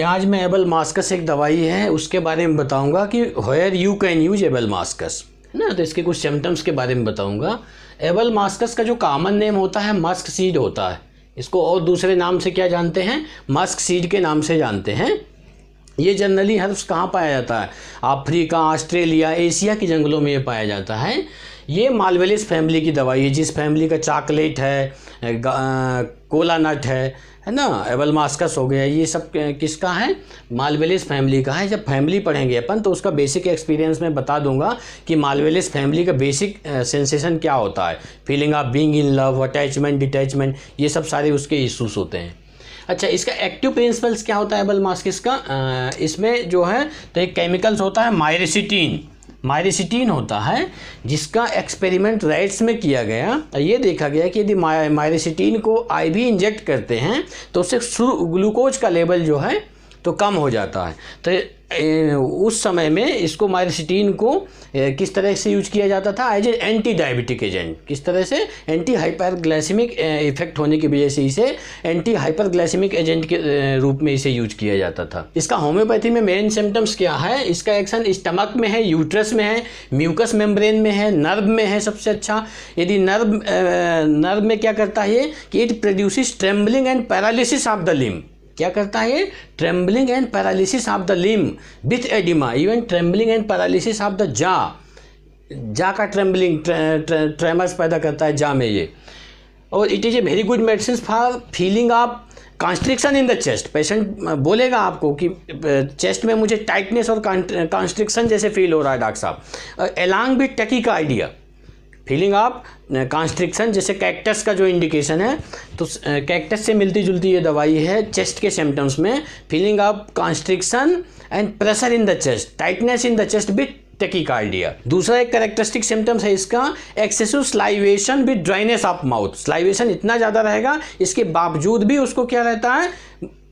आज मैं able masks एक दवाई है उसके बारे में बताऊंगा कि where you can use Abelmoschus है ना तो इसके कुछ सिम्टम्स के बारे में बताऊंगा एबल मास्कस का जो कॉमन नेम होता है मस्क सीड होता है इसको और दूसरे नाम से क्या जानते हैं मस्क सीड के नाम से जानते हैं ये जनरली हर्ब्स कहाँ पाया जाता है अफ्रीका ऑस्ट्रेलिया एशिया के जंगलों में ये पाया जाता है ये मालवेलिस फैमिली की दवाई है जिस फैमिली का चॉकलेट है कोला नट है है ना एवल मास्कस हो गया ये सब किसका है मालवेलिस फैमिली का है जब फैमिली पढ़ेंगे अपन तो उसका बेसिक एक्सपीरियंस मैं बता दूंगा कि मालवेलिस फैमिली का बेसिक सेंसेशन क्या होता है feeling of being in love attachment detachment ये सब सारे उसके इशूज़ होते हैं अच्छा इसका एक्टिव प्रिंसिपल्स क्या होता है एबल मास्किस का इसमें जो है तो एक केमिकल्स होता है मायरेसिटीन मायरिसिटीन होता है जिसका एक्सपेरिमेंट राइट्स में किया गया तो ये देखा गया कि यदि मायरिसिटीन को आईवी इंजेक्ट करते हैं तो उससे ग्लूकोज का लेवल जो है तो कम हो जाता है तो उस समय में इसको मायरसिटीन को किस तरह से यूज किया जाता था as a anti diabetic agent किस तरह से एंटी हाइपर इफेक्ट होने की वजह से इसे एंटी हाइपर एजेंट के रूप में इसे यूज किया जाता था इसका होम्योपैथी में मेन सिम्टम्स क्या है इसका एक्शन स्टमक में है यूट्रस में है म्यूकस मेम्ब्रेन में है नर्व में है सबसे अच्छा यदि नर्व नर्व में क्या करता है कि it produces trembling and paralysis of the limb क्या करता है trembling and paralysis of the limb with oedema even trembling and paralysis of the जा जा का ट्रेम्बलिंग ट्रेमर्स पैदा करता है जा में ये और it is a very good medicine for feeling of constriction in the chest patient बोलेगा आपको कि चेस्ट में मुझे टाइटनेस और कॉन्स्ट्रिक्शन जैसे फील हो रहा है डॉक्टर साहब एलॉन्ग विथ टकी का आइडिया फीलिंग ऑफ कॉन्स्ट्रिक्शन जैसे कैक्टस का जो इंडिकेशन है तो कैक्टस से मिलती जुलती ये दवाई है चेस्ट के सिम्टम्स में feeling of constriction and pressure in the chest tightness in the chest with tachycardia दूसरा एक करेक्टरिस्टिक सिम्टम्स है इसका excessive salivation with dryness of mouth salivation इतना ज़्यादा रहेगा इसके बावजूद भी उसको क्या रहता है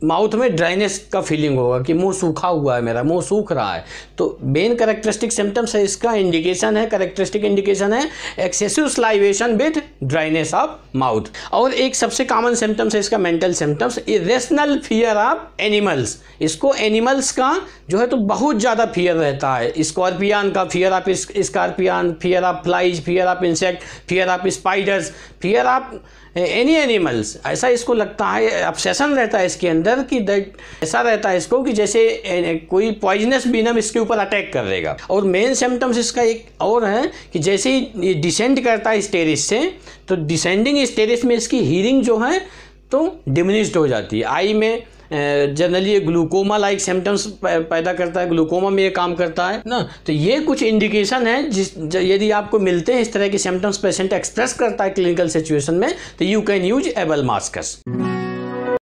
माउथ में ड्राइनेस का फीलिंग होगा कि मुंह सूखा हुआ है मेरा मुंह सूख रहा है तो मेन करेक्टरिस्टिक सिम्टम्स है इसका इंडिकेशन है करेक्टरिस्टिक इंडिकेशन है excessive salivation with dryness of mouth और एक सबसे कॉमन सिम्टम्स है इसका mental symptoms irrational fear of animals इसको एनिमल्स का जो है तो बहुत ज़्यादा फियर रहता है स्कॉर्पियन का fear of scorpion fear of flies fear of insect fear of spiders fear of any animals ऐसा इसको लगता है अपसेसन रहता है इसके अंदर कि ऐसा रहता है इसको कि जैसे कोई पॉइजनस बीनम इसके ऊपर अटैक कर देगा और मेन सिम्टम्स इसका एक और है कि जैसे ही डिसेंड करता है इस टेरिस से तो डिसेंडिंग स्टेरिस में इसकी हीरिंग जो है तो डिमिनिस्ड हो जाती है आई में जनरली ये ग्लूकोमा लाइक सिम्टम्स पैदा करता है ग्लूकोमा में ये काम करता है ना तो ये कुछ इंडिकेशन है जिस यदि आपको मिलते हैं इस तरह के सिम्टम्स पेशेंट एक्सप्रेस करता है क्लिनिकल सिचुएशन में तो you can use able masks